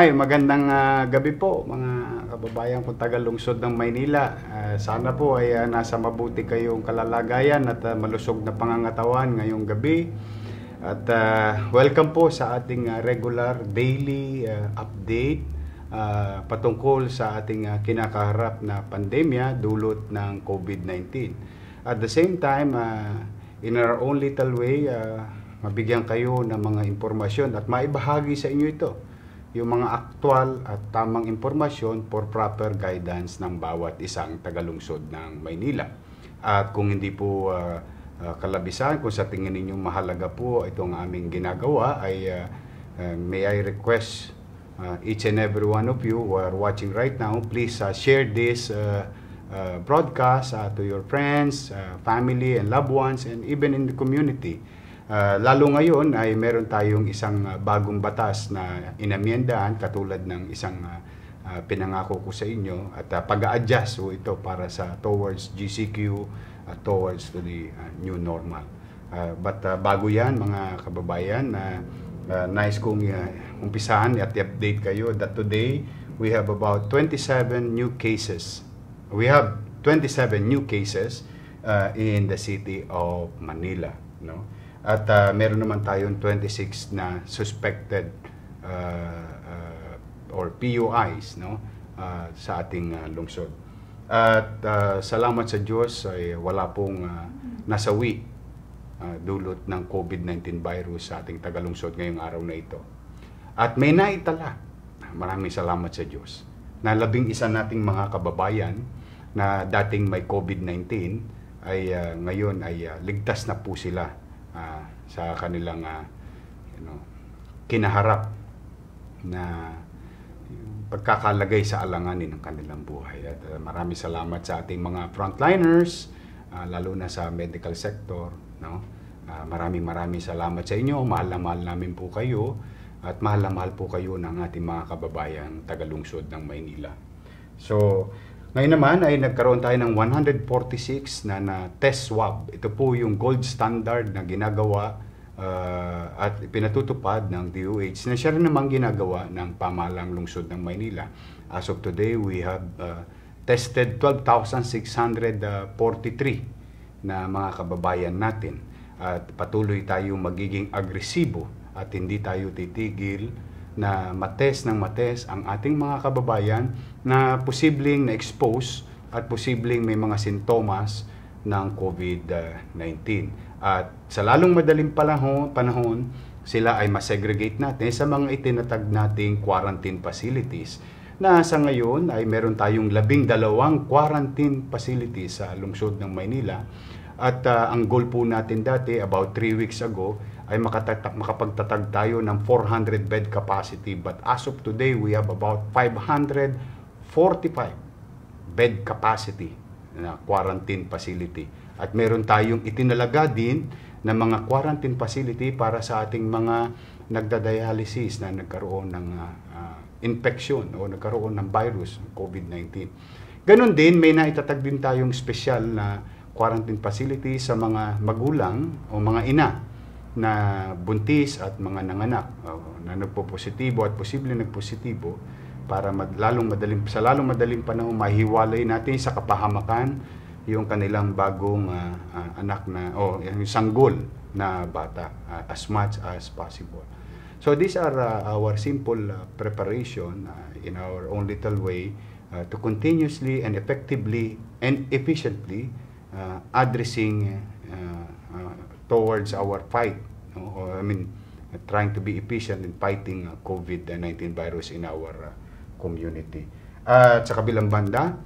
Ay, magandang uh, gabi po mga kababayan kong taga-lungsod ng Maynila. Uh, sana po ay uh, nasa mabuti kayong kalalagayan at uh, malusog na pangangatawan ngayong gabi. At uh, welcome po sa ating uh, regular daily uh, update uh, patungkol sa ating uh, kinakaharap na pandemya dulot ng COVID-19. At the same time, uh, in our own little way, uh, mabigyan kayo ng mga impormasyon at maibahagi sa inyo ito yung mga aktwal at tamang impormasyon for proper guidance ng bawat isang tagalungsod ng Maynila. At kung hindi po uh, uh, kalabisan, kung sa tingin ninyo mahalaga po itong aming ginagawa, ay uh, uh, may I request uh, each and every one of you who are watching right now, please uh, share this uh, uh, broadcast uh, to your friends, uh, family, and loved ones, and even in the community Uh, lalo ngayon ay meron tayong isang ah, bagong batas na inamyendahan katulad ng isang uh, uh, pinangako ko sa inyo at uh, pag-a-adjust so ito para sa towards GCQ uh, towards to the uh, new normal. Uh, but uh, bago yan mga kababayan na uh, uh, nice kong uh, umpisahan at update kayo that today we have about 27 new cases. We have 27 new cases uh, in the city of Manila, no? At uh, meron naman tayong 26 na suspected uh, uh, or PUIs no? Uh, sa ating uh, lungsod. At uh, salamat sa Diyos ay wala pong uh, nasawi uh, dulot ng COVID-19 virus sa ating tagalungsod ngayong araw na ito. At may naitala. Maraming salamat sa Diyos. Na labing isa nating mga kababayan na dating may COVID-19 ay uh, ngayon ay uh, ligtas na po sila uh, sa kanilang uh, you know, kinaharap na pagkakalagay sa alanganin ng kanilang buhay. At uh, ah, marami salamat sa ating mga frontliners, uh, lalo na sa medical sector. No? Uh, maraming maraming salamat sa inyo. Mahal na mahal namin po kayo. At mahal na mahal po kayo ng ating mga kababayang tagalungsod ng Maynila. So, ngayon naman ay nagkaroon tayo ng 146 na, na test swab. Ito po yung gold standard na ginagawa uh, at pinatutupad ng DOH na siya rin namang ginagawa ng pamalang lungsod ng Maynila. As of today, we have uh, tested 12,643 na mga kababayan natin. At patuloy tayo magiging agresibo at hindi tayo titigil na mates ng mates ang ating mga kababayan na posibleng na-expose at posibleng may mga sintomas ng COVID-19. At sa lalong madaling panahon, panahon sila ay masegregate natin sa mga itinatag nating quarantine facilities na sa ngayon ay meron tayong labing dalawang quarantine facilities sa lungsod ng Maynila at uh, ang goal po natin dati about 3 weeks ago ay makapagtatag tayo ng 400 bed capacity. But as of today, we have about 545 bed capacity na quarantine facility. At meron tayong itinalaga din na mga quarantine facility para sa ating mga nagdadialysis na nagkaroon ng uh, infection o nagkaroon ng virus, COVID-19. Ganon din, may naitatag din tayong special na quarantine facility sa mga magulang o mga ina na buntis at mga nanganak uh, na nagpo-positibo at posible nagpositibo para mad, lalong madaling, sa lalong madaling panahon mahiwalay natin sa kapahamakan yung kanilang bagong uh, uh, anak na o oh, yung sanggol na bata uh, as much as possible. So these are uh, our simple uh, preparation uh, in our own little way uh, to continuously and effectively and efficiently uh, addressing uh, uh, towards our fight. No? I mean, trying to be efficient in fighting uh, COVID-19 virus in our uh, community. at sa kabilang banda,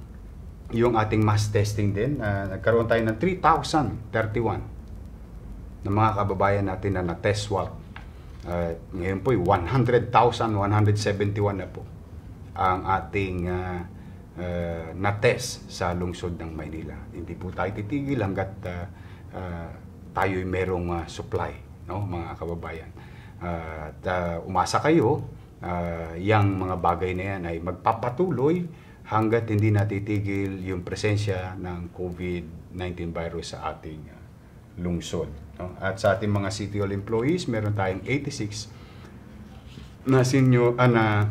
yung ating mass testing din, uh, nagkaroon tayo ng 3,031 ng mga kababayan natin na na-test swab. Uh, ngayon po, 100,171 na po ang ating uh, uh, na-test sa lungsod ng Maynila. Hindi po tayo titigil hanggat uh, uh, tayo'y merong uh, supply, no, mga kababayan. Uh, at uh, umasa kayo, uh, yang mga bagay na yan ay magpapatuloy hanggat hindi natitigil yung presensya ng COVID-19 virus sa ating lungsod. No? At sa ating mga City Hall employees, meron tayong 86 na sinyo uh, na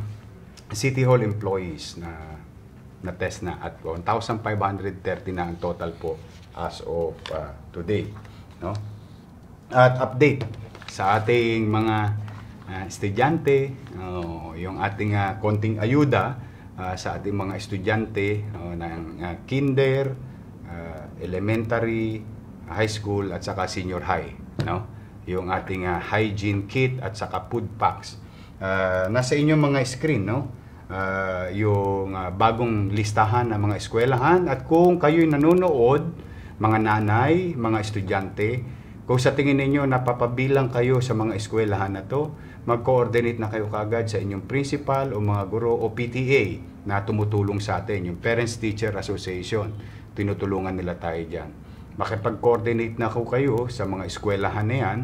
City Hall employees na na test na at 1,530 na ang total po as of uh, today no? At update sa ating mga uh, estudyante, uh, yung ating uh, konting ayuda uh, sa ating mga estudyante uh, ng uh, kinder, uh, elementary, high school at saka senior high, no? Yung ating uh, hygiene kit at saka food packs. Uh, nasa inyong mga screen, no? Uh, yung uh, bagong listahan ng mga eskwelahan at kung kayo'y nanonood mga nanay, mga estudyante, kung sa tingin ninyo napapabilang kayo sa mga eskwelahan na to, mag-coordinate na kayo kagad sa inyong principal o mga guro o PTA na tumutulong sa atin, yung Parents Teacher Association. Tinutulungan nila tayo dyan. Makipag-coordinate na ko kayo sa mga eskwelahan na yan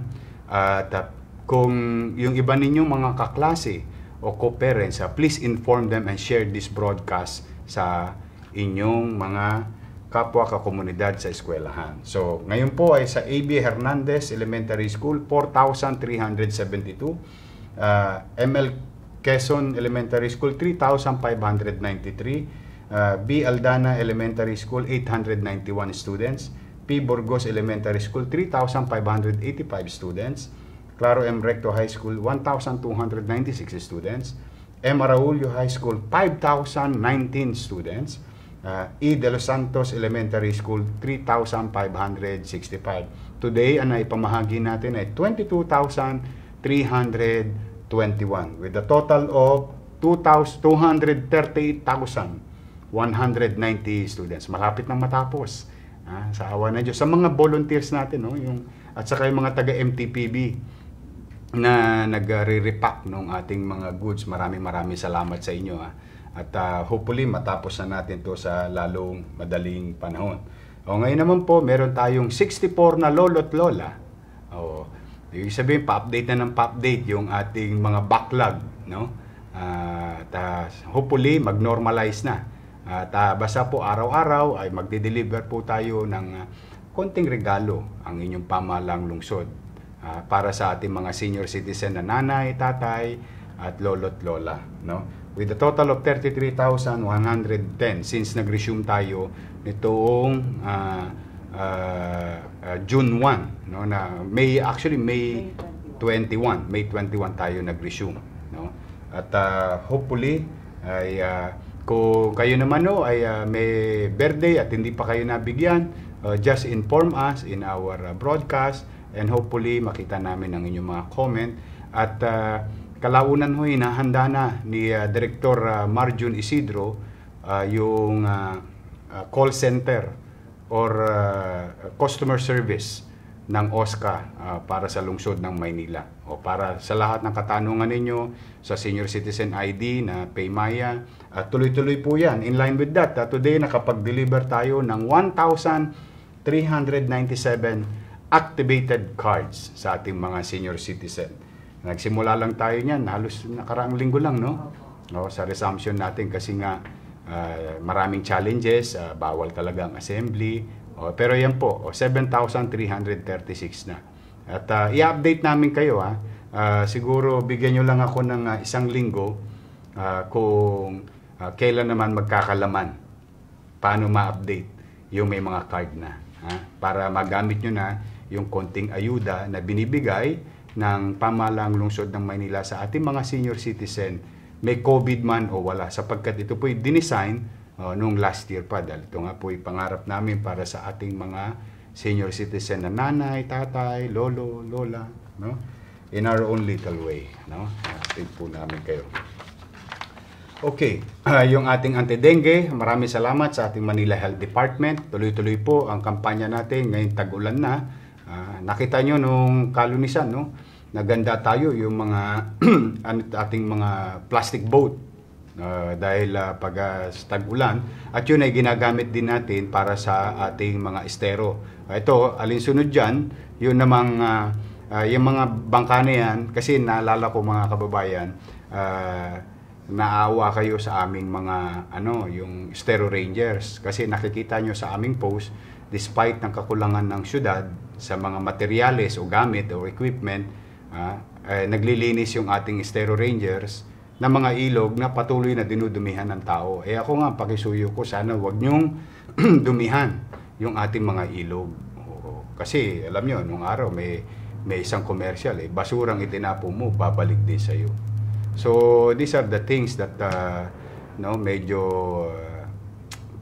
at ah, kung yung iba ninyong mga kaklase o co-parents, ah, please inform them and share this broadcast sa inyong mga kapwa ka komunidad sa eskwelahan. So, ngayon po ay sa A.B. Hernandez Elementary School, 4,372. Uh, ML Quezon Elementary School, 3,593. Uh, B. Aldana Elementary School, 891 students. P. Burgos Elementary School, 3,585 students. Claro M. Recto High School, 1,296 students. M. Araulio High School, 5,019 students uh, E. De Los Santos Elementary School 3,565. Today, ang ipamahagi natin ay 22,321 with a total of 238,190 students. Malapit nang matapos. Ah, sa awa na Diyos. Sa mga volunteers natin, no, yung, at saka yung mga taga-MTPB na nagre-repack ng ating mga goods. Maraming maraming salamat sa inyo. Ah at uh, hopefully matapos na natin to sa lalong madaling panahon. O ngayon naman po, meron tayong 64 na lolo't lola. O, ibig sabihin, pa-update na ng pa-update yung ating mga backlog. No? Uh, at uh, hopefully mag-normalize na. At uh, basta po araw-araw ay magde-deliver po tayo ng uh, konting regalo ang inyong pamalang lungsod uh, para sa ating mga senior citizen na nanay, tatay at lolo't lola, no? with a total of 33,110 since nag-resume tayo nitong uh, uh, uh, June 1 no na May actually May 21 May 21 tayo nag-resume no at uh, hopefully ay uh, ko kayo naman no ay uh, may birthday at hindi pa kayo nabigyan uh, just inform us in our uh, broadcast and hopefully makita namin ang inyong mga comment at uh, Kalaunan ho, eh, handa na ni uh, Director uh, Marjun Isidro uh, yung uh, uh, call center or uh, customer service ng OSCA uh, para sa lungsod ng Maynila o para sa lahat ng katanungan ninyo sa Senior Citizen ID na Paymaya uh, tuloy-tuloy po yan in line with that uh, today nakapag-deliver tayo ng 1,397 activated cards sa ating mga senior citizen Nagsimula lang tayo niyan, halos nakaraang linggo lang, no? no sa resumption natin kasi nga uh, maraming challenges, uh, bawal talaga ang assembly. Oh, pero yan po, oh, 7,336 na. At uh, i-update namin kayo ha. Uh, siguro bigyan nyo lang ako ng uh, isang linggo uh, kung uh, kailan naman magkakalaman. Paano ma-update yung may mga card na. Ha? Para magamit nyo na yung konting ayuda na binibigay ng pamalang lungsod ng Maynila sa ating mga senior citizen, may COVID man o wala. Sapagkat ito po'y dinesign uh, noong last year pa. Dahil ito nga po'y pangarap namin para sa ating mga senior citizen na nanay, tatay, lolo, lola. No? In our own little way. No? Atin po namin kayo. Okay, uh, yung ating anti-dengue, maraming salamat sa ating Manila Health Department. Tuloy-tuloy po ang kampanya natin, ngayong tag-ulan na Uh, nakita nyo nung kalunisan, no? Naganda tayo yung mga ano, ating mga plastic boat uh, dahil uh, pag uh, tag-ulan at yun ay ginagamit din natin para sa ating mga estero. Uh, ito, alinsunod dyan, yun namang uh, uh, yung mga bangka na yan, kasi naalala ko mga kababayan, uh, naawa kayo sa aming mga ano yung Estero Rangers kasi nakikita nyo sa aming post despite ng kakulangan ng syudad sa mga materyales o gamit o equipment, uh, eh, naglilinis yung ating Estero Rangers na mga ilog na patuloy na dinudumihan ng tao. Eh ako nga, pakisuyo ko, sana wag nyong dumihan yung ating mga ilog. Oo. Kasi, alam nyo, nung araw may, may isang commercial, eh, basurang itinapo mo, babalik din sa'yo. So, these are the things that uh, no, medyo uh,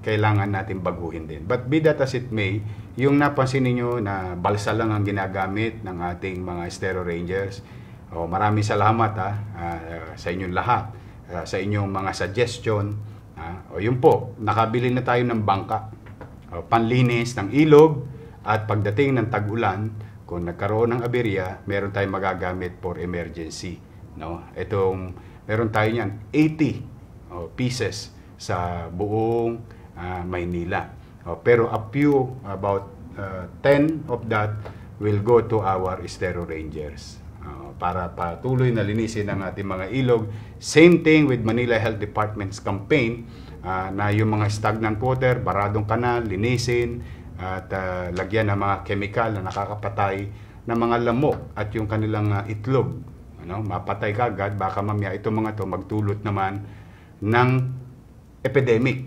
kailangan natin baguhin din. But be that as it may, yung napansin niyo na balsa lang ang ginagamit ng ating mga Estero Rangers. Oh, maraming salamat ha, ah, ah, sa inyong lahat, ah, sa inyong mga suggestion. Ha. O yun po, nakabili na tayo ng bangka, o, panlinis ng ilog at pagdating ng tag-ulan, kung nagkaroon ng aberya, meron tayong magagamit for emergency. No? Itong, meron tayo niyan 80 o, pieces sa buong uh, Maynila. Uh, pero a few, about uh, 10 of that will go to our Estero Rangers uh, para patuloy na linisin ang ating mga ilog. Same thing with Manila Health Department's campaign uh, na yung mga stagnant water, baradong kanal, linisin at uh, lagyan ng mga chemical na nakakapatay ng mga lamok at yung kanilang uh, itlog. Ano, mapatay ka agad, baka mamaya itong mga to magtulot naman ng epidemic.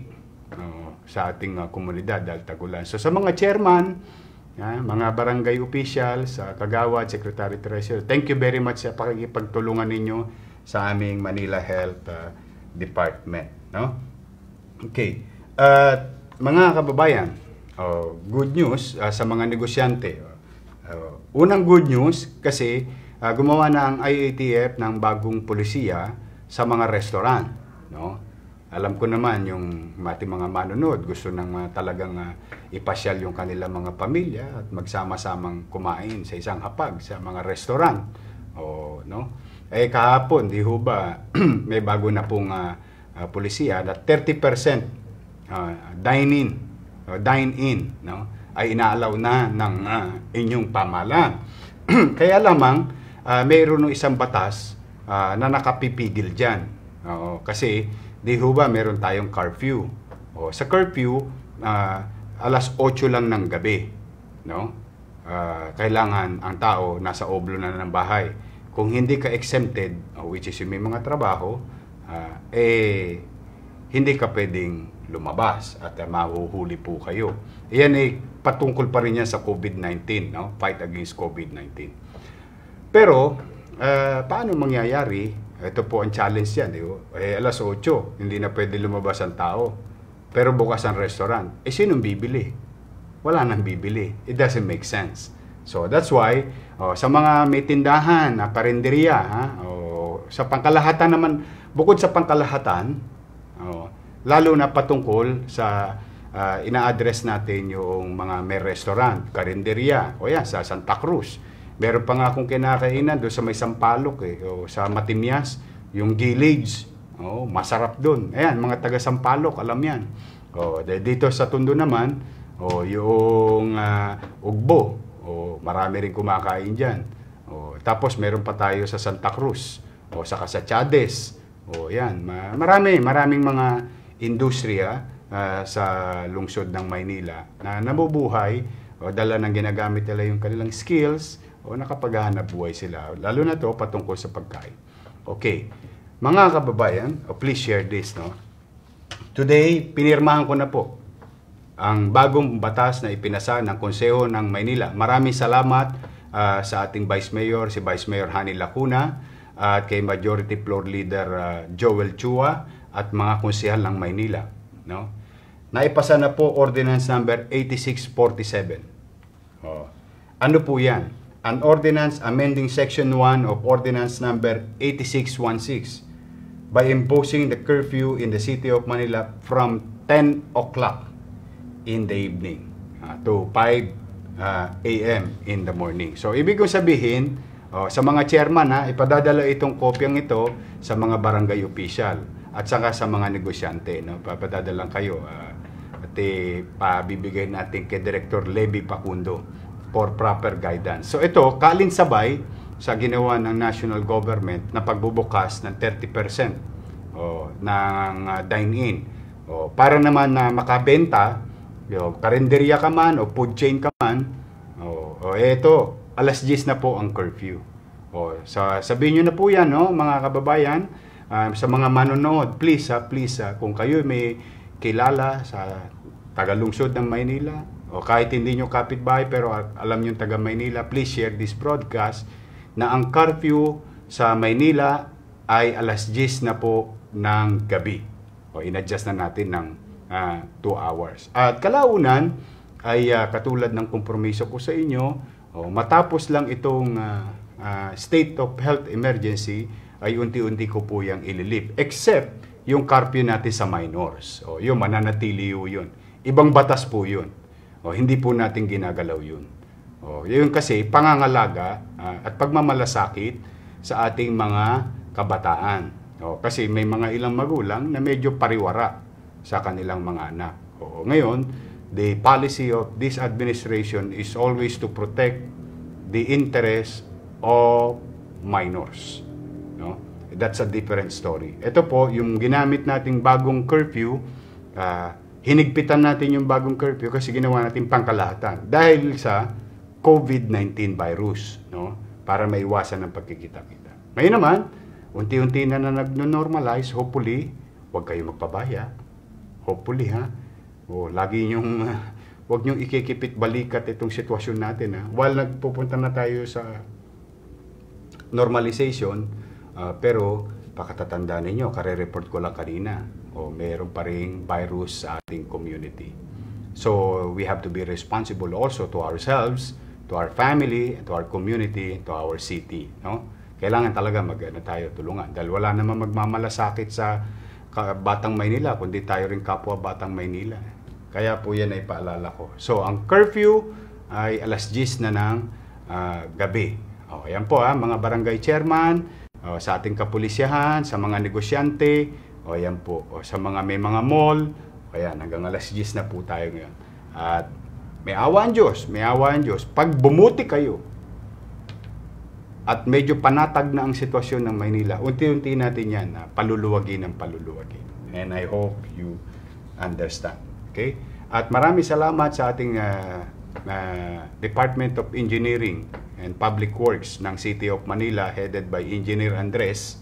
Uh, sa ating uh, komunidad dahil tagulan. So sa mga chairman, uh, mga barangay officials, uh, kagawad, secretary treasurer, thank you very much sa pakikipagtulungan ninyo sa aming Manila Health uh, Department. No? Okay. Uh, mga kababayan, oh, good news uh, sa mga negosyante. Uh, unang good news kasi uh, gumawa na ang IATF ng bagong polisiya sa mga restaurant. No? alam ko naman yung mati mga manonood gusto nang uh, talagang uh, ipasyal yung kanilang mga pamilya at magsama-samang kumain sa isang hapag sa mga restaurant. O no? Eh kahapon di ho ba may bago na pong uh, ah, uh, pulisiya na 30% uh, dine-in uh, dine-in no ay inaalaw na ng uh, inyong pamahalaan Kaya lamang uh, mayroon ng isang batas uh, na nakapipigil diyan. Uh, kasi di ho ba meron tayong curfew? O, sa curfew, uh, alas 8 lang ng gabi, no? Uh, kailangan ang tao nasa oblo na ng bahay. Kung hindi ka exempted, which is yung may mga trabaho, uh, eh, hindi ka pwedeng lumabas at uh, mahuhuli po kayo. Iyan ay patungkol pa rin yan sa COVID-19, no? fight against COVID-19. Pero, uh, paano mangyayari ito po ang challenge yan. Eh, alas 8, hindi na pwede lumabas ang tao. Pero bukas ang restaurant. Eh, sinong bibili? Wala nang bibili. It doesn't make sense. So, that's why, oh, sa mga may tindahan, na karinderiya, ha, oh, sa pangkalahatan naman, bukod sa pangkalahatan, oh, lalo na patungkol sa uh, ina-address natin yung mga may restaurant, karinderiya, o yan, sa Santa Cruz Meron pa nga akong kinakainan doon sa may Sampalok eh, o sa Matimyas, yung Gillage. Oh, masarap doon. Ayan, mga taga Sampalok, alam yan. Oh, dito sa Tondo naman, oh, yung uh, Ugbo. Oh, marami rin kumakain diyan. Oh, tapos meron pa tayo sa Santa Cruz, o oh, saka sa Chades. Oh, ayan, marami, maraming mga industriya uh, sa lungsod ng Maynila na nabubuhay o dala ng ginagamit nila yung kanilang skills o nakapaghanap buhay sila, lalo na to patungkol sa pagkain. Okay, mga kababayan, oh, please share this. No? Today, pinirmahan ko na po ang bagong batas na ipinasa ng Konseho ng Maynila. Maraming salamat uh, sa ating Vice Mayor, si Vice Mayor Hani Lacuna, at kay Majority Floor Leader uh, Joel Chua at mga konsehal ng Maynila. No? Naipasa na po Ordinance Number 8647. Oh. Ano po yan? an ordinance amending Section 1 of Ordinance Number 8616 by imposing the curfew in the City of Manila from 10 o'clock in the evening uh, to 5 uh, a.m. in the morning. So, ibig kong sabihin, uh, sa mga chairman, ha, ipadadala itong kopyang ito sa mga barangay official at saka sa mga negosyante. No? Papadadalang kayo. Uh, at eh, pabibigay natin kay Director Levy Pacundo for proper guidance. So ito, kalinsabay sa ginawa ng national government na pagbubukas ng 30% o, ng uh, dine-in. O, para naman na makabenta, yung karinderya ka man o food chain ka man, o, o, eto, alas 10 na po ang curfew. O, sa sabihin niyo na po 'yan, no, mga kababayan, uh, sa mga manonood, please, ha, ah, please, ha, kung kayo may kilala sa tagalungsod ng Maynila, o kahit hindi nyo kapitbahay pero alam nyo taga Maynila, please share this broadcast na ang curfew sa Maynila ay alas 10 na po ng gabi. O inadjust na natin ng 2 uh, ah, hours. At kalaunan ay uh, katulad ng kompromiso ko sa inyo, o, matapos lang itong uh, uh, state of health emergency ay unti-unti ko po yung ililip. Except yung curfew natin sa minors. O, yung mananatili yun. Ibang batas po yun. O, hindi po natin ginagalaw yun. O, yun kasi pangangalaga uh, at pagmamalasakit sa ating mga kabataan. O, kasi may mga ilang magulang na medyo pariwara sa kanilang mga anak. O, ngayon, the policy of this administration is always to protect the interest of minors. No? That's a different story. Ito po, yung ginamit nating bagong curfew, uh, hinigpitan natin yung bagong curfew kasi ginawa natin pangkalahatan dahil sa COVID-19 virus, no? Para maiwasan ang pagkikita-kita. Ngayon naman, unti-unti na na nag-normalize, hopefully, huwag kayo magpabaya. Hopefully, ha? O, oh, lagi yung ah, huwag niyong ikikipit balikat itong sitwasyon natin. Ha? While nagpupunta na tayo sa normalization, uh, pero pakatatanda ninyo, kare-report ko lang kanina, o meron pa rin virus sa ating community. So we have to be responsible also to ourselves, to our family, to our community, to our city. No? Kailangan talaga mag ano, tayo tulungan dahil wala naman magmamalasakit sa Batang Maynila kundi tayo rin kapwa Batang Maynila. Kaya po yan ay paalala ko. So ang curfew ay alas 10 na ng uh, gabi. O, ayan po ha, ah, mga barangay chairman, o, sa ating kapulisyahan, sa mga negosyante, o yan po. O sa mga may mga mall, o yan, hanggang alas 10 na po tayo ngayon. At may awa ang Diyos, may awa ang Diyos. Pag bumuti kayo, at medyo panatag na ang sitwasyon ng Maynila, unti-unti natin yan na paluluwagin ng paluluwagin. And I hope you understand. Okay? At marami salamat sa ating uh, uh, Department of Engineering and Public Works ng City of Manila headed by Engineer Andres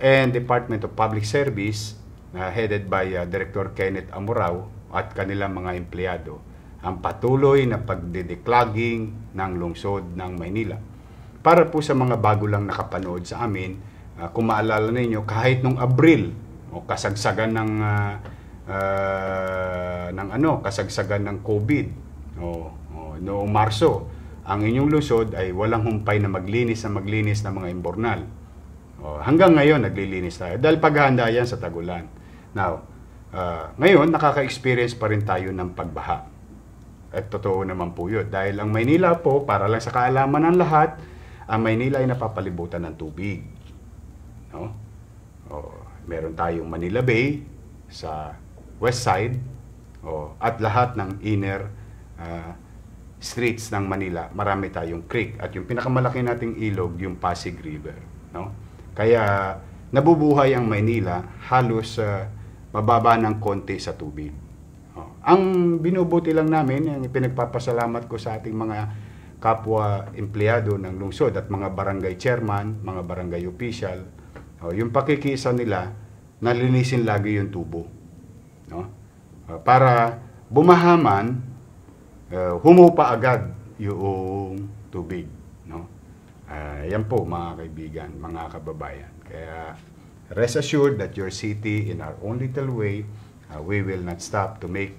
and Department of Public Service na headed by uh, Director Kenneth Amorao at kanilang mga empleyado ang patuloy na pagdedeklaging ng lungsod ng Maynila. Para po sa mga bago lang nakapanood sa amin, uh, kung maalala ninyo, kahit nung Abril, o kasagsagan ng uh, uh, ng ano, kasagsagan ng COVID, o, o noong Marso, ang inyong lungsod ay walang humpay na maglinis na maglinis ng mga imbornal o, oh, hanggang ngayon, naglilinis tayo. Dahil paghahanda yan sa tagulan. Now, uh, ngayon, nakaka-experience pa rin tayo ng pagbaha. At totoo naman po yun. Dahil ang Maynila po, para lang sa kaalaman ng lahat, ang Maynila ay napapalibutan ng tubig. No? Oh, meron tayong Manila Bay sa west side oh, at lahat ng inner uh, streets ng Manila, marami tayong creek at yung pinakamalaki nating ilog, yung Pasig River, no? Kaya nabubuhay ang Maynila halos uh, mababa ng konti sa tubig. Oh. Ang binubuti lang namin, ang pinagpapasalamat ko sa ating mga kapwa empleyado ng lungsod at mga barangay chairman, mga barangay official, oh, yung pakikisa nila, nalinisin lagi yung tubo. No? Uh, ah, para bumahaman, uh, humupa agad yung tubig. Uh, yan po mga kaibigan, mga kababayan. Kaya rest assured that your city in our own little way, uh, we will not stop to make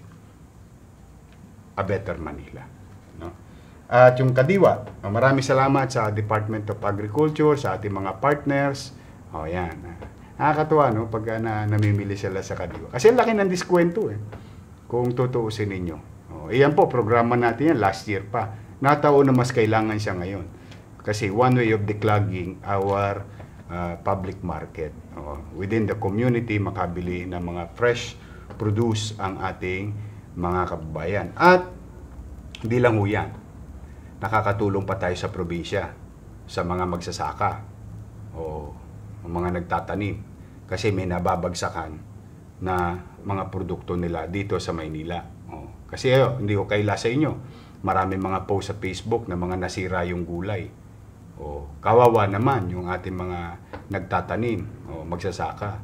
a better Manila. No? At yung Kadiwa, maraming salamat sa Department of Agriculture, sa ating mga partners. O oh, yan. Nakakatuwa no, pag ah, na, namimili sila sa Kadiwa. Kasi laki ng diskwento eh, kung tutuusin ninyo. oh, iyan po, programa natin yan last year pa. Natao na mas kailangan siya ngayon. Kasi one way of declogging our uh, public market. Uh, within the community, makabili ng mga fresh produce ang ating mga kababayan. At hindi lang ho yan. Nakakatulong pa tayo sa probinsya, sa mga magsasaka, o mga nagtatanim. Kasi may nababagsakan na mga produkto nila dito sa Maynila. O, kasi oh, hindi ko kaila sa inyo. Marami mga post sa Facebook na mga nasira yung gulay o kawawa naman yung ating mga nagtatanim o magsasaka.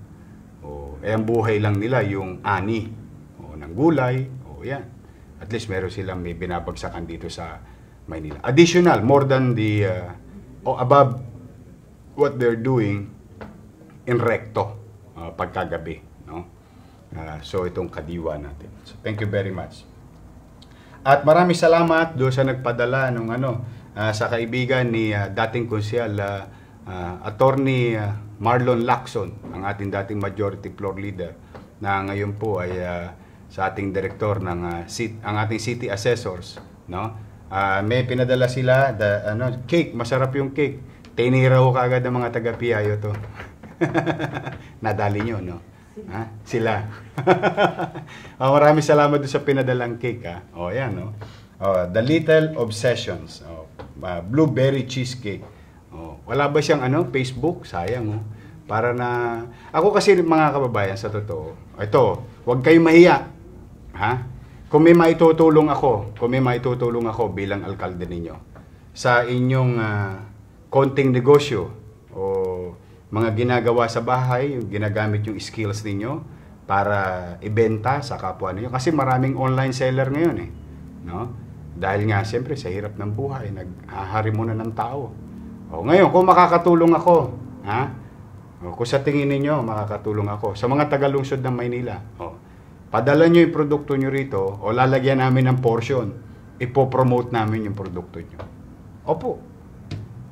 O eh ang buhay lang nila yung ani o ng gulay o yan. At least meron silang may binabagsakan dito sa Maynila. Additional, more than the uh, o above what they're doing in recto uh, pagkagabi, no? Uh, so itong kadiwa natin. So thank you very much. At maraming salamat doon sa nagpadala nung ano Ah, sa kaibigan ni uh, dating konsyal uh, uh, attorney uh, Marlon Lacson, ang ating dating majority floor leader na ngayon po ay uh, sa ating direktor ng uh, sit ang ating city assessors, no? Uh, may pinadala sila the, ano cake, masarap yung cake. Tinira ko kaagad ng mga taga Piayo to. Nadali nyo, no? Ha? Sila. oh, maraming salamat doon sa pinadalang cake, ha? Oh, yan, no? Oh, the Little Obsessions. Oh, uh, blueberry cheesecake. Oh, wala ba siyang ano, Facebook? Sayang oh. Para na ako kasi mga kababayan sa totoo, ito, huwag kayong mahiya. Ha? Kung may maitutulong ako, kung may maitutulong ako bilang alkalde ninyo sa inyong uh, konting negosyo o mga ginagawa sa bahay, yung ginagamit yung skills ninyo para ibenta sa kapwa ninyo kasi maraming online seller ngayon eh, no? Dahil nga, siyempre, sa hirap ng buhay, naghahari muna ng tao. O, ngayon, kung makakatulong ako, ha? O, kung sa tingin ninyo, makakatulong ako, sa mga tagalungsod ng Maynila, o, padala nyo yung produkto nyo rito, o lalagyan namin ng portion, ipopromote namin yung produkto nyo. Opo,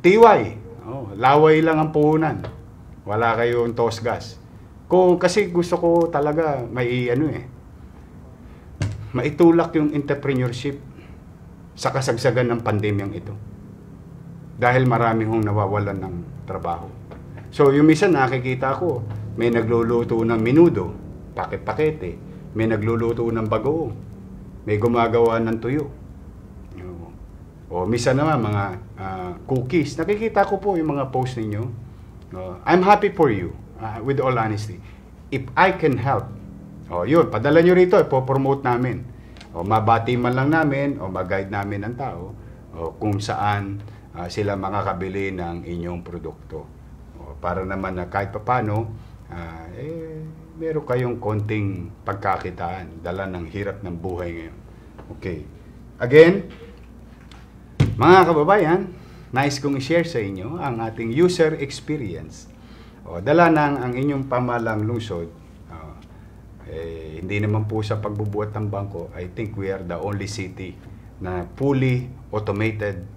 tiway, o, laway lang ang puhunan. Wala kayong toss gas. Kung, kasi gusto ko talaga may ano eh, maitulak yung entrepreneurship sa kasagsagan ng pandemyang ito. Dahil marami hong nawawalan ng trabaho. So yung minsan nakikita ko, may nagluluto ng minudo, pakipakete, may nagluluto ng bago, may gumagawa ng tuyo. O minsan naman mga uh, cookies. Nakikita ko po yung mga post ninyo. Uh, I'm happy for you, uh, with all honesty. If I can help, o yun, padala nyo rito, ipopromote namin o mabati man lang namin o mag-guide namin ang tao o kung saan uh, sila makakabili ng inyong produkto. O, para naman na kahit papano, uh, eh, meron kayong konting pagkakitaan dala ng hirap ng buhay ngayon. Okay. Again, mga kababayan, nice kong share sa inyo ang ating user experience. O, dala ng ang inyong pamalang lungsod eh, hindi naman po sa pagbubuhat ng bangko, I think we are the only city na fully automated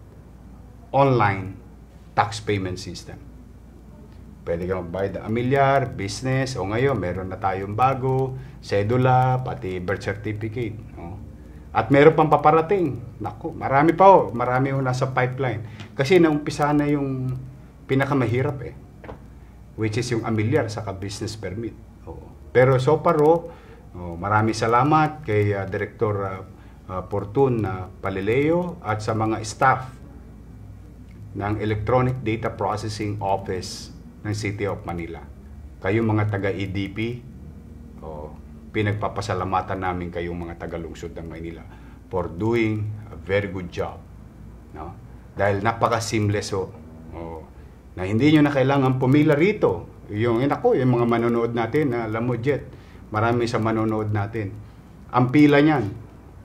online tax payment system. Pwede ka magbayad ng amilyar, business, o ngayon meron na tayong bago, sedula, pati birth certificate. No? At meron pang paparating. Naku, marami pa o. Oh. Marami yung nasa pipeline. Kasi naumpisa na yung pinakamahirap eh. Which is yung amilyar sa business permit pero so far, oh, oh, marami salamat kay uh, Director uh, uh, Fortun uh, Palileo at sa mga staff ng Electronic Data Processing Office ng City of Manila. Kayo mga taga-EDP, oh, pinagpapasalamatan namin kayong mga taga-lungsod ng Manila for doing a very good job. No? Dahil napaka-seamless oh, oh, na hindi nyo na kailangan pumila rito yung ina eh, ko, yung mga manonood natin, na alam mo Jet, marami sa manonood natin. Ang pila niyan,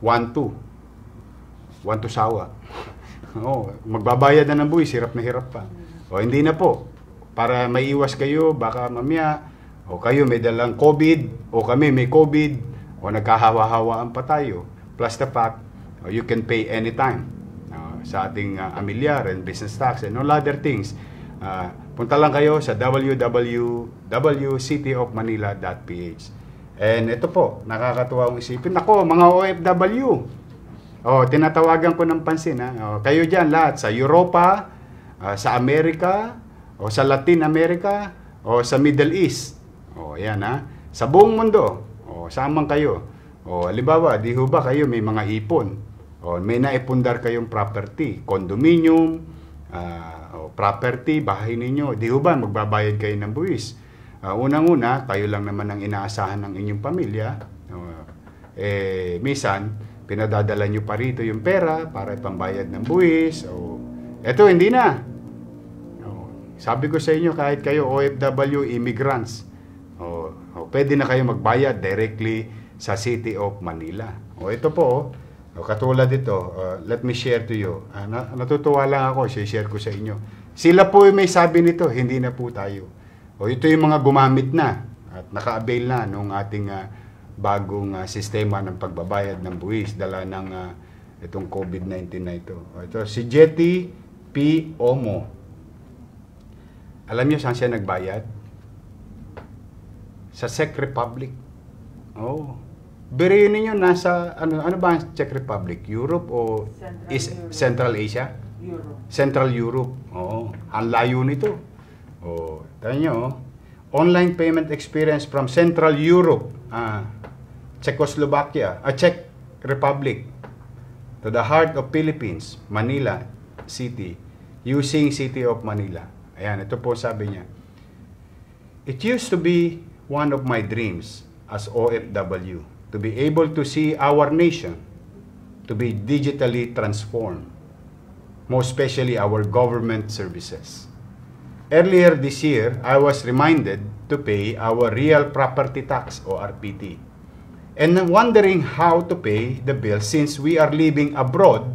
1-2. 1-2 sawa. oh, magbabayad na ng buwis, hirap na hirap pa. O hindi na po. Para maiwas kayo, baka mamaya, o kayo may dalang COVID, o kami may COVID, o nagkahawa-hawaan pa tayo. Plus the fact, you can pay anytime uh, sa ating uh, amilyar and business tax and all other things. Uh, Punta lang kayo sa www.cityofmanila.ph. And ito po, nakakatuwa kong isipin. Nako, mga OFW. Oh, tinatawagan ko ng pansin ha. Oh, kayo diyan lahat sa Europa, uh, sa Amerika, o sa Latin America, o sa Middle East. Oh, ayan ha. Sa buong mundo. Oh, samang kayo. O, oh, alibawa, di ho ba kayo may mga ipon? O, oh, may naipundar kayong property, condominium, uh, property, bahay ninyo, di ba magbabayad kayo ng buwis? Uh, Unang-una, tayo lang naman ang inaasahan ng inyong pamilya. Uh, eh, misan, pinadadala nyo pa rito yung pera para pambayad ng buwis. O, eto, hindi na. O, sabi ko sa inyo, kahit kayo OFW immigrants, o, o, pwede na kayo magbayad directly sa City of Manila. O, ito po, o, katulad ito, uh, let me share to you. Uh, natutuwa lang ako, share ko sa inyo sila po yung may sabi nito, hindi na po tayo. O ito yung mga gumamit na at naka-avail na nung ating uh, bagong uh, sistema ng pagbabayad ng buwis dala ng uh, itong COVID-19 na ito. O ito si Jetty P. Omo. Alam niyo saan siya nagbayad? Sa Czech Republic. Oh. Biruin ninyo nasa ano ano ba ang Czech Republic? Europe o Central, is, Europe. Central Asia? Europe. Central Europe. Oo. Ang layo nito. Oh, tayo nyo, online payment experience from Central Europe, ah, Czechoslovakia, ah, Czech Republic, to the heart of Philippines, Manila City, using City of Manila. Ayan, ito po sabi niya. It used to be one of my dreams as OFW to be able to see our nation to be digitally transformed most especially our government services. Earlier this year, I was reminded to pay our real property tax or RPT. And wondering how to pay the bill since we are living abroad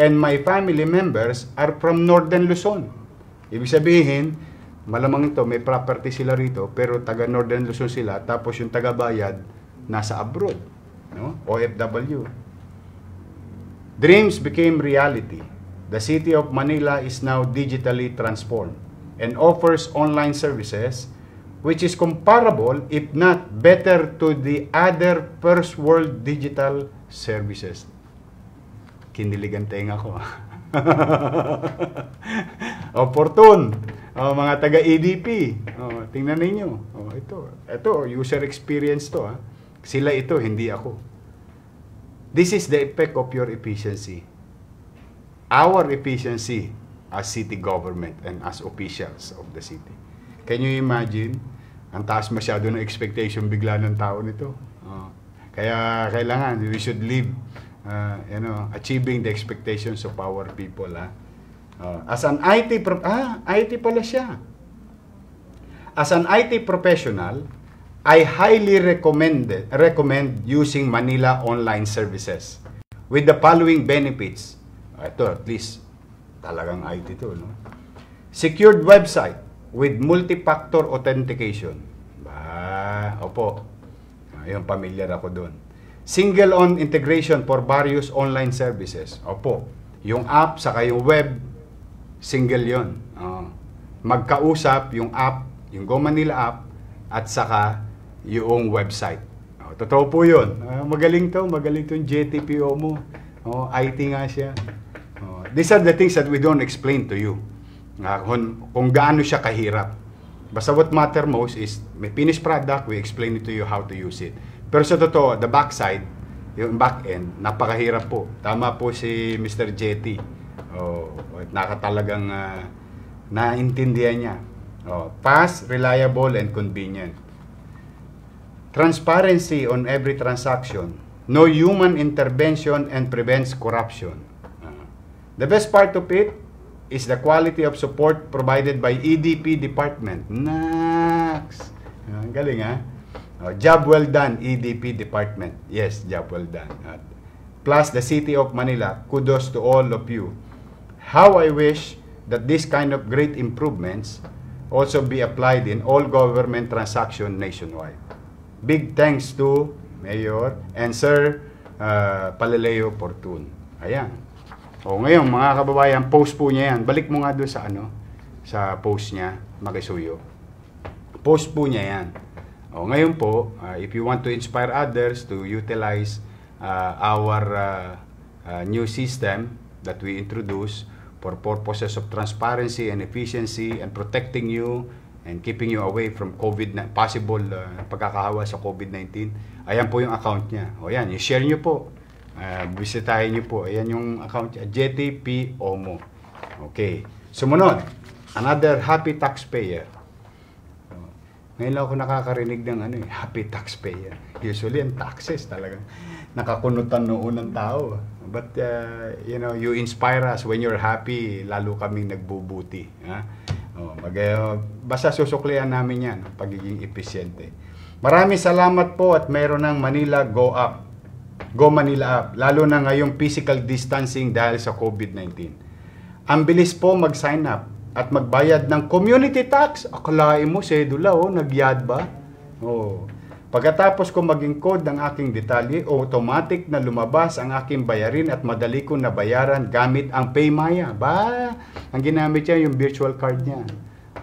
and my family members are from Northern Luzon. Ibig sabihin, malamang ito may property sila rito pero taga Northern Luzon sila tapos yung taga bayad nasa abroad, no? OFW. Dreams became reality the City of Manila is now digitally transformed and offers online services which is comparable if not better to the other first world digital services. Kiniligan tenga ko. Opportune. Oh, oh, mga taga EDP. Oh, tingnan ninyo. Oh, ito. Ito, user experience to. Ha? Ah. Sila ito, hindi ako. This is the effect of your efficiency our efficiency as city government and as officials of the city. Can you imagine? Ang taas masyado ng expectation bigla ng tao nito. Uh, kaya kailangan, we should live uh, you know, achieving the expectations of our people. Ah. Uh, as an IT, pro- ah, IT pala siya. As an IT professional, I highly recommend recommend using Manila online services with the following benefits ito, at least, talagang IT to, no? Secured website with multi-factor authentication. Ba, opo. Ayun, ah, familiar ako doon. Single on integration for various online services. Opo. Yung app, saka yung web, single yon. Oh. Ah, magkausap yung app, yung Go Manila app, at saka yung website. Ah, totoo po yun. magaling to, magaling tong JTPO mo. Oh, IT nga siya. These are the things that we don't explain to you. Uh, kung, kung gaano siya kahirap. Basta what matter most is may finished product, we explain it to you how to use it. Pero sa totoo, the backside, yung back end, napakahirap po. Tama po si Mr. Jetty. Oh, nakatalagang uh, naintindihan niya. Oh, fast, reliable, and convenient. Transparency on every transaction. No human intervention and prevents corruption. The best part of it is the quality of support provided by EDP Department. Naks! Ah, ang galing ha? Ah. Oh, job well done, EDP Department. Yes, job well done. plus the City of Manila, kudos to all of you. How I wish that this kind of great improvements also be applied in all government transaction nationwide. Big thanks to Mayor and Sir uh, Palileo Portun. Ayan. O ngayon mga kababayan, post po niya yan. Balik mo nga doon sa ano, sa post niya, makisuyo. Post po niya yan. O ngayon po, uh, if you want to inspire others to utilize uh, our uh, uh, new system that we introduce for purposes of transparency and efficiency and protecting you and keeping you away from COVID na possible uh, pagkakahawa sa COVID-19. Ayan po yung account niya. O yan, i-share niyo po Uh, bisitahin niyo po. Ayan yung account, JTP OMO. Okay. Sumunod, another happy taxpayer. Ngayon lang ako nakakarinig ng ano, eh, happy taxpayer. Usually, ang taxes talaga. Nakakunutan noon ng tao. But, uh, you know, you inspire us. When you're happy, lalo kaming nagbubuti. Ha? Oh, mag, uh, basta susuklian namin yan, pagiging epesyente. Maraming salamat po at meron ng Manila Go Up. Go Manila App, lalo na ngayong physical distancing dahil sa COVID-19. Ang bilis po mag-sign up at magbayad ng community tax. Akalain mo, sedula, oh, nagyad ba? Oh. Pagkatapos ko maging code ng aking detalye, automatic na lumabas ang aking bayarin at madali ko nabayaran gamit ang PayMaya. Ba, ang ginamit niya yung virtual card niya.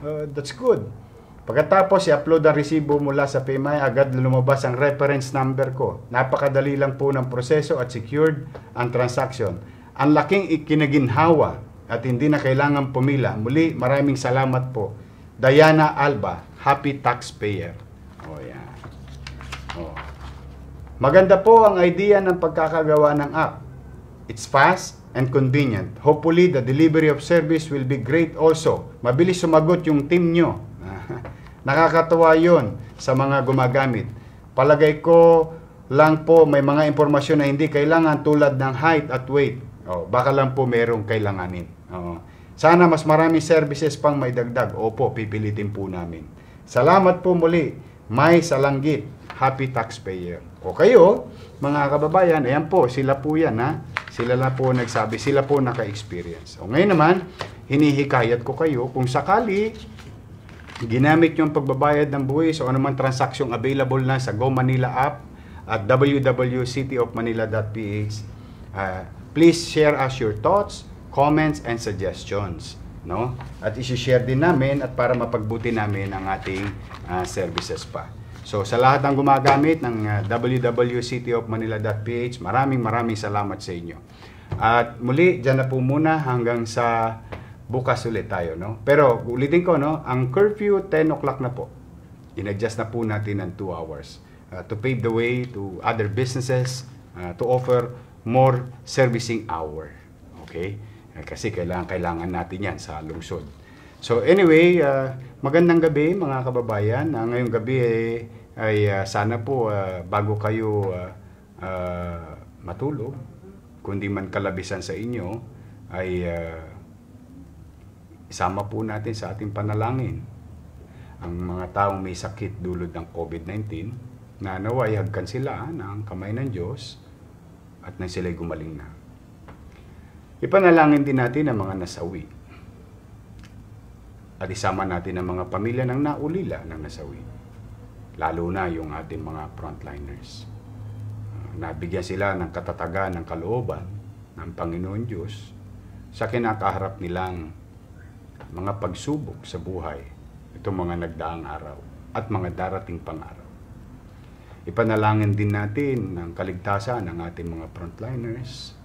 Uh, that's good. Pagkatapos, i-upload ang resibo mula sa PMI, agad lumabas ang reference number ko. Napakadali lang po ng proseso at secured ang transaction. Ang laking ikinaginhawa at hindi na kailangan pumila. Muli, maraming salamat po. Diana Alba, Happy Taxpayer. O oh, yan. O. Oh. Maganda po ang idea ng pagkakagawa ng app. It's fast and convenient. Hopefully, the delivery of service will be great also. Mabilis sumagot yung team nyo Nakakatuwa yun sa mga gumagamit. Palagay ko lang po may mga impormasyon na hindi kailangan tulad ng height at weight. O, oh, baka lang po merong kailanganin. O, sana mas marami services pang may dagdag. Opo, pipilitin po namin. Salamat po muli. May salanggit. Happy taxpayer. O kayo, mga kababayan, ayan po, sila po yan ha. Sila na po nagsabi, sila po naka-experience. O ngayon naman, hinihikayat ko kayo kung sakali Ginamit yung pagbabayad ng buwis o anumang transaksyong available na sa Go Manila app at www.cityofmanila.ph. Uh, ah, please share us your thoughts, comments, and suggestions. No? At isi-share din namin at para mapagbuti namin ang ating uh, services pa. So sa lahat ng gumagamit ng uh, ah, www.cityofmanila.ph, maraming maraming salamat sa inyo. At muli, dyan na po muna hanggang sa bukas ulit tayo, no? Pero ulitin ko, no? Ang curfew, 10 o'clock na po. Inadjust na po natin ng 2 hours uh, to pave the way to other businesses uh, to offer more servicing hour. Okay? Uh, kasi kailangan, kailangan natin yan sa lungsod. So anyway, uh, magandang gabi mga kababayan. Uh, ngayong gabi ay, eh, ay uh, sana po uh, bago kayo uh, uh, matulog, kundi man kalabisan sa inyo, ay uh, Isama po natin sa ating panalangin ang mga taong may sakit dulot ng COVID-19 na naway ano, hagkan sila ng kamay ng Diyos at na sila'y gumaling na. Ipanalangin din natin ang mga nasawi at isama natin ang mga pamilya ng naulila ng nasawi, lalo na yung ating mga frontliners. Ah, nabigyan sila ng katatagan ng kalooban ng Panginoon Diyos sa kinakaharap nilang mga pagsubok sa buhay, itong mga nagdaang araw at mga darating pang araw. Ipanalangin din natin ang kaligtasan ng ating mga frontliners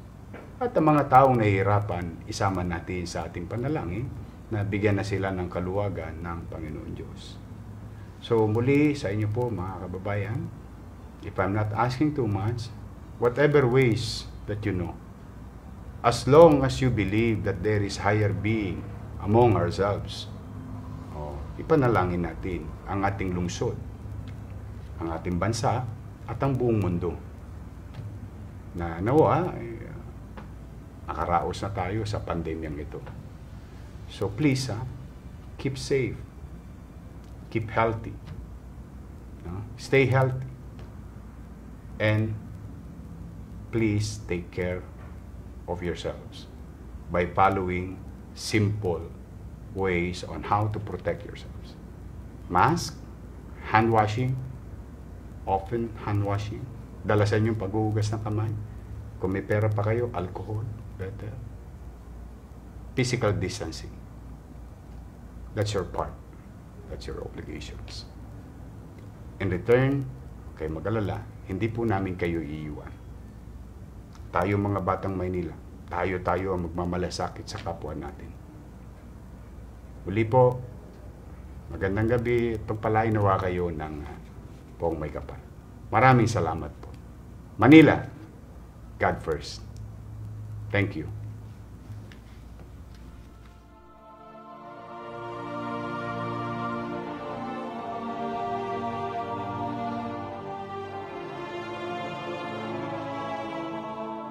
at ang mga taong nahihirapan, isama natin sa ating panalangin na bigyan na sila ng kaluwagan ng Panginoon Diyos. So muli sa inyo po mga kababayan, if I'm not asking too much, whatever ways that you know, as long as you believe that there is higher being among ourselves. O, oh, ipanalangin natin ang ating lungsod, ang ating bansa, at ang buong mundo. Na nawa, ano, eh, nakaraos na tayo sa pandemyang ito. So please, ha, keep safe. Keep healthy. No? Stay healthy. And please take care of yourselves by following simple ways on how to protect yourselves. Mask, hand washing, often hand washing, dalasan yung paghuhugas ng kamay. Kung may pera pa kayo, alcohol, better. Physical distancing. That's your part. That's your obligations. In return, kayo mag hindi po namin kayo iiwan. Tayo mga batang Maynila, tayo-tayo ang magmamalasakit sa kapwa natin. Uli po, magandang gabi. Pagpalain nawa kayo ng ah, Pong May Kapal. Maraming salamat po. Manila, God first. Thank you.